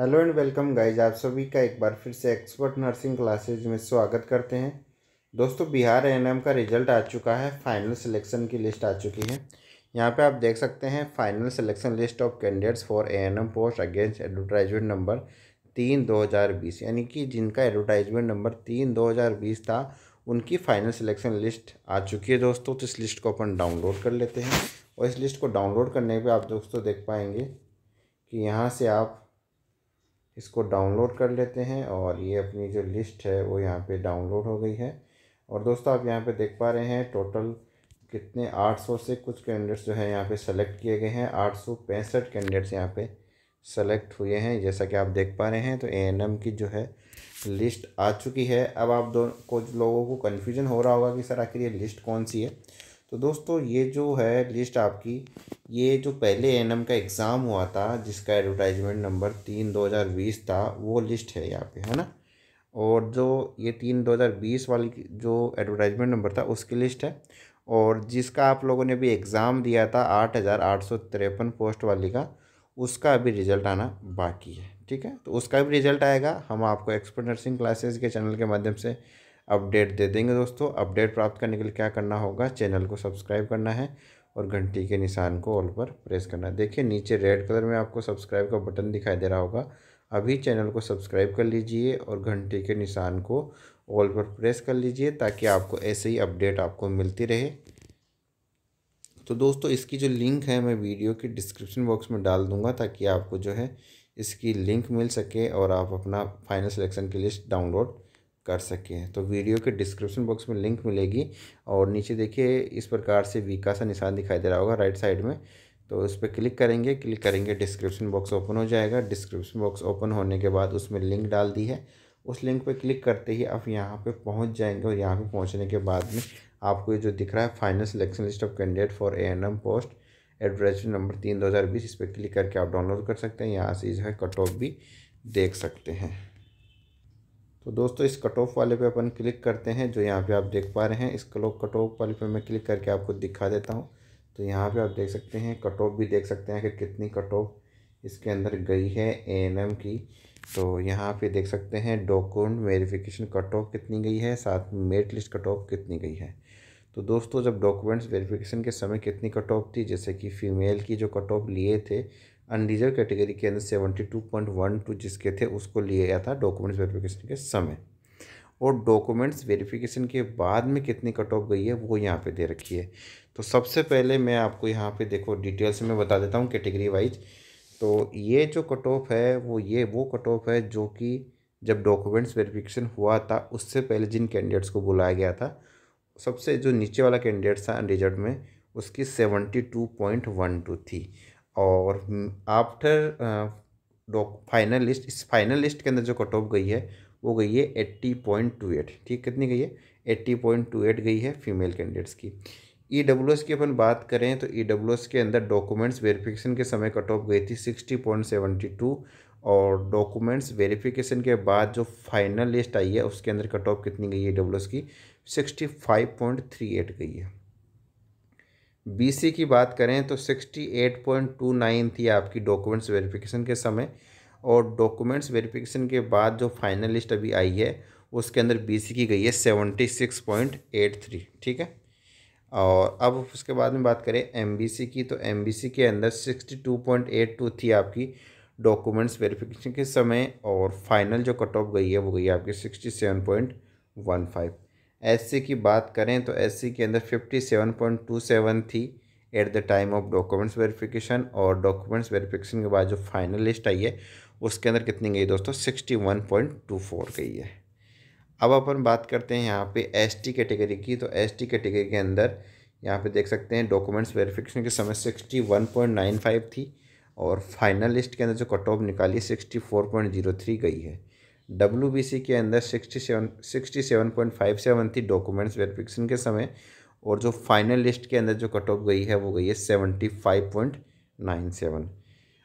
hello and welcome guys आप सभी का एक बार फिर से एक्सपर्ट नर्सिंग क्लासेज में स्वागत करते हैं दोस्तों बिहार एनएम का रिजल्ट आ चुका है फाइनल सिलेक्शन की लिस्ट आ चुकी है यहाँ पे आप देख सकते हैं final selection list of candidates for ANM post against advertisement number तीन दो हज़ार बीस यानी कि जिनका एडवर्टाइजमेंट नंबर तीन दो हज़ार बीस था उनकी फाइनल सिलेक्शन लिस्ट आ चुकी है दोस्तों तो इस लिस्ट को अपन डाउनलोड कर लेते हैं और इस लिस्ट को डाउनलोड करने पर आप दोस्तों देख पाएंगे कि यहाँ से आप इसको डाउनलोड कर लेते हैं और ये अपनी जो लिस्ट है वो यहाँ पे डाउनलोड हो गई है और दोस्तों आप यहाँ पे देख पा रहे हैं टोटल कितने 800 से कुछ कैंडिडेट्स जो है यहाँ पे सेलेक्ट किए गए हैं आठ सौ पैंसठ कैंडिडेट्स यहाँ पे सेलेक्ट हुए हैं जैसा कि आप देख पा रहे हैं तो ए की जो है लिस्ट आ चुकी है अब आप दो कुछ लोगों को कन्फ्यूजन हो रहा होगा कि सर आखिर ये लिस्ट कौन सी है तो दोस्तों ये जो है लिस्ट आपकी ये जो पहले एन का एग्ज़ाम हुआ था जिसका एडवर्टाइजमेंट नंबर तीन दो हज़ार बीस था वो लिस्ट है यहाँ पे है ना और जो ये तीन दो हज़ार बीस वाली जो एडवर्टाइजमेंट नंबर था उसकी लिस्ट है और जिसका आप लोगों ने भी एग्ज़ाम दिया था आठ हज़ार आठ सौ तिरपन पोस्ट वाली का उसका अभी रिज़ल्ट आना बाकी है ठीक है तो उसका भी रिज़ल्ट आएगा हम आपको एक्सपर्ट नर्सिंग क्लासेस के चैनल के माध्यम से अपडेट दे देंगे दोस्तों अपडेट प्राप्त करने के लिए क्या करना होगा चैनल को सब्सक्राइब करना है और घंटी के निशान को ऑल पर प्रेस करना है देखिए नीचे रेड कलर में आपको सब्सक्राइब का बटन दिखाई दे रहा होगा अभी चैनल को सब्सक्राइब कर लीजिए और घंटी के निशान को ऑल पर प्रेस कर लीजिए ताकि आपको ऐसे ही अपडेट आपको मिलती रहे तो दोस्तों इसकी जो लिंक है मैं वीडियो के डिस्क्रिप्शन बॉक्स में डाल दूंगा ताकि आपको जो है इसकी लिंक मिल सके और आप अपना फाइनल सिलेक्शन की लिस्ट डाउनलोड कर सके तो वीडियो के डिस्क्रिप्शन बॉक्स में लिंक मिलेगी और नीचे देखिए इस प्रकार से वी का सा निशान दिखाई दे रहा होगा राइट साइड में तो इस पर क्लिक करेंगे क्लिक करेंगे डिस्क्रिप्शन बॉक्स ओपन हो जाएगा डिस्क्रिप्शन बॉक्स ओपन होने के बाद उसमें लिंक डाल दी है उस लिंक पर क्लिक करते ही आप यहाँ पर पहुँच जाएंगे और यहाँ पर पहुँचने के बाद में आपको ये जो दिख रहा है final selection list of candidate for A N M post address number तीन दो हज़ार बीस इस पर क्लिक करके आप डाउनलोड कर सकते हैं यहाँ से जो है कट ऑफ भी देख सकते हैं तो दोस्तों इस कट ऑफ वाले पे अपन क्लिक करते हैं जो यहाँ पे आप देख पा रहे हैं इस कलो कट ऑफ वाले पे मैं क्लिक करके आपको दिखा देता हूँ तो यहाँ पे आप देख सकते हैं कट ऑफ भी देख सकते हैं कि कितनी कट ऑफ इसके अंदर गई है ए की तो यहाँ पर देख सकते हैं डॉक्यूमेंट वेरीफिकेशन कट ऑफ कितनी गई है साथ में मेरिट लिस्ट कट ऑफ कितनी गई है तो दोस्तों जब डॉक्यूमेंट्स वेरिफिकेशन के समय कितनी कट ऑफ थी जैसे कि फ़ीमेल की जो कट ऑफ लिए थे अनडिजर्व कैटेगरी के अंदर seventy two point one two जिसके थे उसको लिया गया था डॉक्यूमेंट्स वेरिफिकेशन के समय और डॉक्यूमेंट्स वेरिफिकेशन के बाद में कितनी कट ऑफ गई है वो यहाँ पे दे रखी है तो सबसे पहले मैं आपको यहाँ पे देखो डिटेल्स में बता देता हूँ कैटेगरी वाइज तो ये जो कट ऑफ है वो ये वो कट ऑफ है जो कि जब डॉक्यूमेंट्स वेरिफिकेशन हुआ था उससे पहले जिन कैंडिडेट्स को बुलाया गया था सबसे जो नीचे वाला कैंडिडेट था रिजल्ट में उसकी seventy two point one two थी और आफ्टर फाइनल लिस्ट इस फाइनल लिस्ट के अंदर जो कट ऑफ गई है वो गई है एट्टी पॉइंट टू एट ठीक कितनी गई है एट्टी पॉइंट टू एट गई है फीमेल कैंडिडेट्स की ई डब्ल्यू एस की अपन बात करें तो ई डब्ल्यू एस के अंदर डॉक्यूमेंट्स वेरिफिकेशन के समय कट ऑफ गई थी सिक्सटी पॉइंट सेवेंटी टू और डॉक्यूमेंट्स वेरिफिकेशन के बाद जो फाइनल लिस्ट आई है उसके अंदर कट ऑफ कितनी गई है डब्ल्यू e एस की sixty five point three eight गई है बीसी की बात करें तो sixty eight point two nine थी आपकी डॉक्यूमेंट्स वेरिफिकेशन के समय और डॉक्यूमेंट्स वेरिफिकेशन के बाद जो फाइनल लिस्ट अभी आई है उसके अंदर बीसी की गई है सिक्स पॉइंट एट थ्री ठीक है और अब उसके बाद में बात करें एमबीसी की तो एमबीसी के अंदर sixty two point eight two थी आपकी डॉक्यूमेंट्स वेरिफिकेशन के समय और फाइनल जो कट ऑफ गई है वो गई है आपकी sixty seven point one five S की बात करें तो एस के अंदर 57.27 थी at the time of documents verification और डॉक्यूमेंट्स वेरिफिकेशन के बाद जो फाइनल लिस्ट आई है उसके अंदर कितनी गई दोस्तों 61.24 गई है अब अपन बात करते हैं यहाँ पे एस टी कैटेगरी की तो एस टी कैटेगरी के अंदर यहाँ पे देख सकते हैं डॉक्यूमेंट्स वेरिफिकेशन के समय सिक्सटी थी और फाइनल लिस्ट के अंदर जो कट ऑफ निकाली सिक्सटी गई है डब्ल्यू के अंदर sixty seven sixty seven point five seven थी डॉक्यूमेंट्स वेरिफिकेशन के समय और जो फाइनल लिस्ट के अंदर जो कट ऑफ गई है वो गई है seventy five point nine seven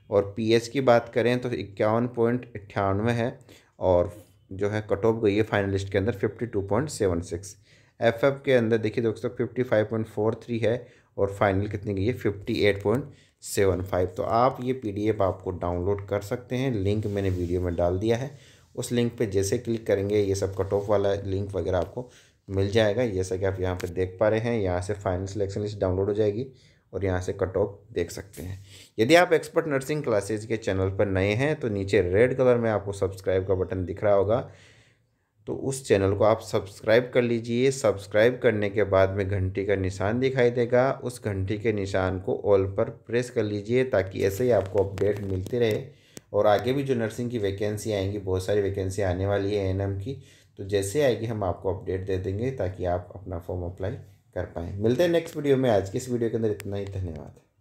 और पीएच की बात करें तो इक्यावन पॉइंट अट्ठानवे है और जो है कट ऑफ गई है फाइनल लिस्ट के अंदर fifty two point seven six F F के अंदर देखिए दोस्तों fifty five point four three है और फाइनल कितनी गई है fifty eight point seven five तो आप ये पी डी एफ आपको डाउनलोड कर सकते हैं लिंक मैंने वीडियो में डाल दिया है उस लिंक पे जैसे क्लिक करेंगे ये सब कट ऑफ वाला लिंक वगैरह आपको मिल जाएगा जैसा कि आप यहाँ पर देख पा रहे हैं यहाँ से फाइनल सिलेक्शन लिस्ट डाउनलोड हो जाएगी और यहाँ से कट ऑफ देख सकते हैं यदि आप एक्सपर्ट नर्सिंग क्लासेज के चैनल पर नए हैं तो नीचे रेड कलर में आपको सब्सक्राइब का बटन दिख रहा होगा तो उस चैनल को आप सब्सक्राइब कर लीजिए सब्सक्राइब करने के बाद में घंटी का निशान दिखाई देगा उस घंटी के निशान को ऑल पर प्रेस कर लीजिए ताकि ऐसे ही आपको अपडेट मिलती रहे और आगे भी जो नर्सिंग की वैकेंसी आएंगी बहुत सारी वैकेंसी आने वाली है एन की तो जैसे आएगी हम आपको अपडेट दे देंगे ताकि आप अपना फॉर्म अप्लाई कर पाएँ मिलते हैं नेक्स्ट वीडियो में आज के इस वीडियो के अंदर इतना ही धन्यवाद